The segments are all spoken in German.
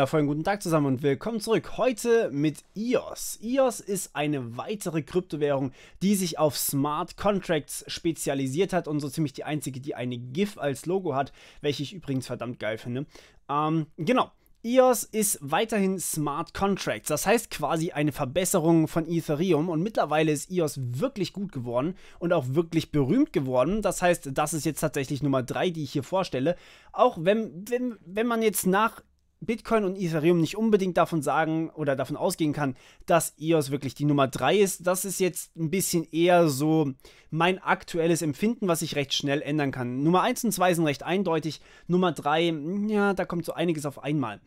wundervollen guten Tag zusammen und willkommen zurück. Heute mit EOS. EOS ist eine weitere Kryptowährung, die sich auf Smart Contracts spezialisiert hat und so ziemlich die einzige, die eine GIF als Logo hat, welche ich übrigens verdammt geil finde. Ähm, genau. EOS ist weiterhin Smart Contracts, das heißt quasi eine Verbesserung von Ethereum und mittlerweile ist EOS wirklich gut geworden und auch wirklich berühmt geworden. Das heißt, das ist jetzt tatsächlich Nummer 3, die ich hier vorstelle. Auch wenn, wenn, wenn man jetzt nach Bitcoin und Ethereum nicht unbedingt davon sagen oder davon ausgehen kann, dass EOS wirklich die Nummer 3 ist. Das ist jetzt ein bisschen eher so mein aktuelles Empfinden, was ich recht schnell ändern kann. Nummer 1 und 2 sind recht eindeutig. Nummer 3, ja, da kommt so einiges auf einmal.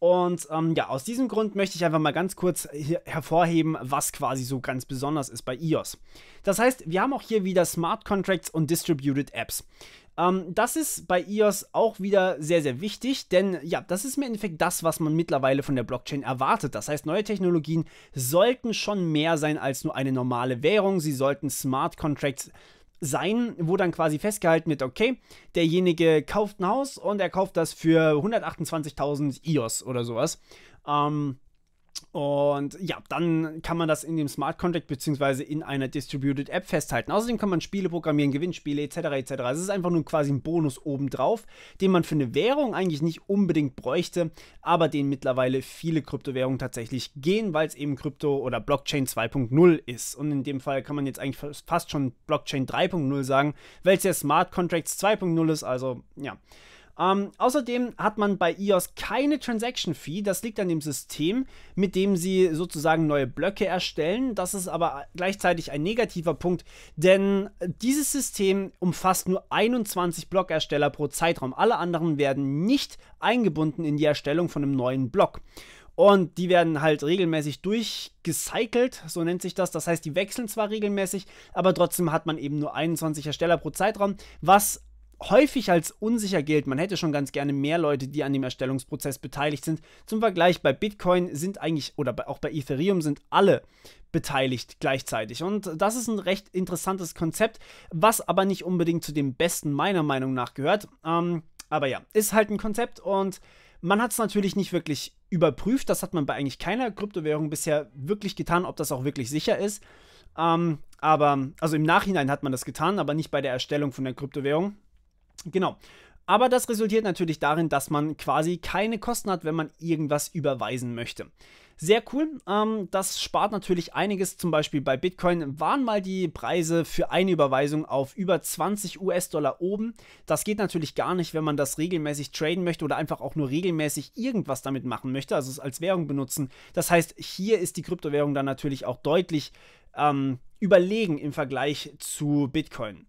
Und ähm, ja, aus diesem Grund möchte ich einfach mal ganz kurz hervorheben, was quasi so ganz besonders ist bei EOS. Das heißt, wir haben auch hier wieder Smart Contracts und Distributed Apps. Ähm, das ist bei EOS auch wieder sehr, sehr wichtig, denn ja, das ist im Endeffekt das, was man mittlerweile von der Blockchain erwartet. Das heißt, neue Technologien sollten schon mehr sein als nur eine normale Währung. Sie sollten Smart Contracts sein, wo dann quasi festgehalten wird, okay, derjenige kauft ein Haus und er kauft das für 128.000 EOS oder sowas. Ähm, und ja, dann kann man das in dem Smart Contract bzw. in einer Distributed App festhalten. Außerdem kann man Spiele programmieren, Gewinnspiele etc. etc. Also es ist einfach nur quasi ein Bonus obendrauf, den man für eine Währung eigentlich nicht unbedingt bräuchte, aber den mittlerweile viele Kryptowährungen tatsächlich gehen, weil es eben Krypto oder Blockchain 2.0 ist. Und in dem Fall kann man jetzt eigentlich fast schon Blockchain 3.0 sagen, weil es ja Smart Contracts 2.0 ist, also ja. Ähm, außerdem hat man bei EOS keine Transaction Fee. Das liegt an dem System, mit dem sie sozusagen neue Blöcke erstellen. Das ist aber gleichzeitig ein negativer Punkt, denn dieses System umfasst nur 21 Blockersteller pro Zeitraum. Alle anderen werden nicht eingebunden in die Erstellung von einem neuen Block. Und die werden halt regelmäßig durchgecycelt, so nennt sich das. Das heißt, die wechseln zwar regelmäßig, aber trotzdem hat man eben nur 21 Ersteller pro Zeitraum, was häufig als unsicher gilt. Man hätte schon ganz gerne mehr Leute, die an dem Erstellungsprozess beteiligt sind. Zum Vergleich, bei Bitcoin sind eigentlich, oder auch bei Ethereum sind alle beteiligt gleichzeitig. Und das ist ein recht interessantes Konzept, was aber nicht unbedingt zu dem besten meiner Meinung nach gehört. Ähm, aber ja, ist halt ein Konzept und man hat es natürlich nicht wirklich überprüft. Das hat man bei eigentlich keiner Kryptowährung bisher wirklich getan, ob das auch wirklich sicher ist. Ähm, aber, also im Nachhinein hat man das getan, aber nicht bei der Erstellung von der Kryptowährung. Genau. Aber das resultiert natürlich darin, dass man quasi keine Kosten hat, wenn man irgendwas überweisen möchte. Sehr cool. Ähm, das spart natürlich einiges. Zum Beispiel bei Bitcoin waren mal die Preise für eine Überweisung auf über 20 US-Dollar oben. Das geht natürlich gar nicht, wenn man das regelmäßig traden möchte oder einfach auch nur regelmäßig irgendwas damit machen möchte, also es als Währung benutzen. Das heißt, hier ist die Kryptowährung dann natürlich auch deutlich ähm, überlegen im Vergleich zu Bitcoin.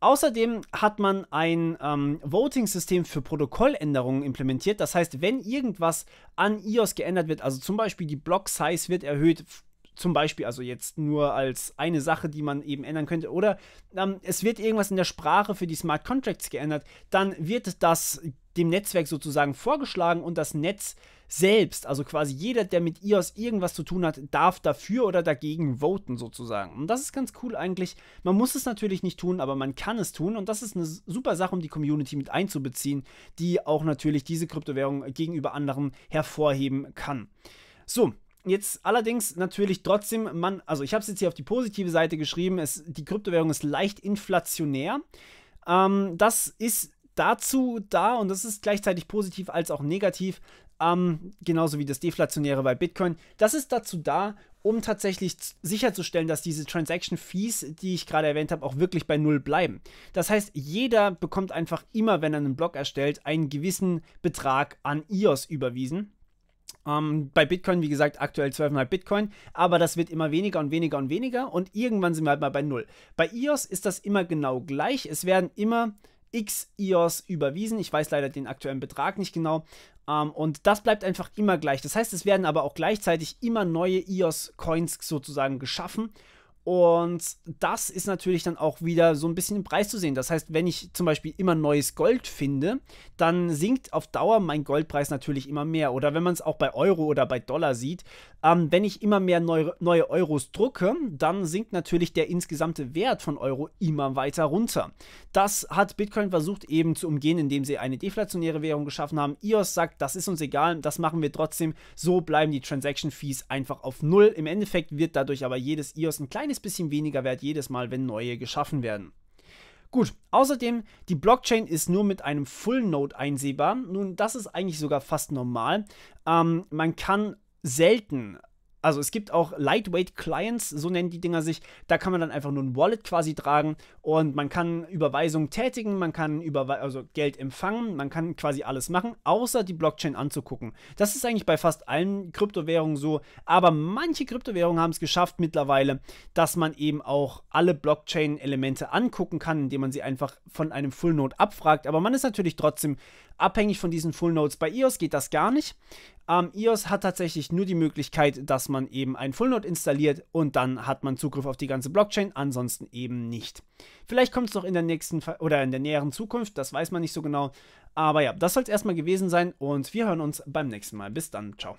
Außerdem hat man ein ähm, Voting-System für Protokolländerungen implementiert. Das heißt, wenn irgendwas an iOS geändert wird, also zum Beispiel die Block-Size wird erhöht, zum Beispiel, also jetzt nur als eine Sache, die man eben ändern könnte, oder ähm, es wird irgendwas in der Sprache für die Smart Contracts geändert, dann wird das dem Netzwerk sozusagen vorgeschlagen und das Netz selbst, also quasi jeder, der mit IOS irgendwas zu tun hat, darf dafür oder dagegen voten sozusagen. Und das ist ganz cool eigentlich. Man muss es natürlich nicht tun, aber man kann es tun und das ist eine super Sache, um die Community mit einzubeziehen, die auch natürlich diese Kryptowährung gegenüber anderen hervorheben kann. So, Jetzt allerdings natürlich trotzdem, man, also ich habe es jetzt hier auf die positive Seite geschrieben, es, die Kryptowährung ist leicht inflationär. Ähm, das ist dazu da und das ist gleichzeitig positiv als auch negativ, ähm, genauso wie das Deflationäre bei Bitcoin. Das ist dazu da, um tatsächlich sicherzustellen, dass diese Transaction Fees, die ich gerade erwähnt habe, auch wirklich bei Null bleiben. Das heißt, jeder bekommt einfach immer, wenn er einen Blog erstellt, einen gewissen Betrag an IOS überwiesen. Ähm, bei Bitcoin, wie gesagt, aktuell 12,5 Bitcoin, aber das wird immer weniger und weniger und weniger und irgendwann sind wir halt mal bei Null. Bei EOS ist das immer genau gleich. Es werden immer X EOS überwiesen. Ich weiß leider den aktuellen Betrag nicht genau. Ähm, und das bleibt einfach immer gleich. Das heißt, es werden aber auch gleichzeitig immer neue EOS-Coins sozusagen geschaffen. Und das ist natürlich dann auch wieder so ein bisschen im Preis zu sehen. Das heißt, wenn ich zum Beispiel immer neues Gold finde, dann sinkt auf Dauer mein Goldpreis natürlich immer mehr. Oder wenn man es auch bei Euro oder bei Dollar sieht, ähm, wenn ich immer mehr neu, neue Euros drucke, dann sinkt natürlich der insgesamte Wert von Euro immer weiter runter. Das hat Bitcoin versucht eben zu umgehen, indem sie eine deflationäre Währung geschaffen haben. EOS sagt, das ist uns egal, das machen wir trotzdem. So bleiben die Transaction Fees einfach auf Null. Im Endeffekt wird dadurch aber jedes EOS ein kleines bisschen weniger wert jedes Mal, wenn neue geschaffen werden. Gut, außerdem, die Blockchain ist nur mit einem Full Node einsehbar. Nun, das ist eigentlich sogar fast normal. Ähm, man kann selten also es gibt auch Lightweight Clients, so nennen die Dinger sich. Da kann man dann einfach nur ein Wallet quasi tragen und man kann Überweisungen tätigen, man kann Überwe also Geld empfangen, man kann quasi alles machen, außer die Blockchain anzugucken. Das ist eigentlich bei fast allen Kryptowährungen so, aber manche Kryptowährungen haben es geschafft mittlerweile, dass man eben auch alle Blockchain-Elemente angucken kann, indem man sie einfach von einem Full Node abfragt. Aber man ist natürlich trotzdem abhängig von diesen Full Nodes. Bei EOS geht das gar nicht. Ähm, EOS hat tatsächlich nur die Möglichkeit, dass man eben einen Full installiert und dann hat man Zugriff auf die ganze Blockchain, ansonsten eben nicht. Vielleicht kommt es noch in der nächsten oder in der näheren Zukunft, das weiß man nicht so genau. Aber ja, das soll es erstmal gewesen sein und wir hören uns beim nächsten Mal. Bis dann, ciao.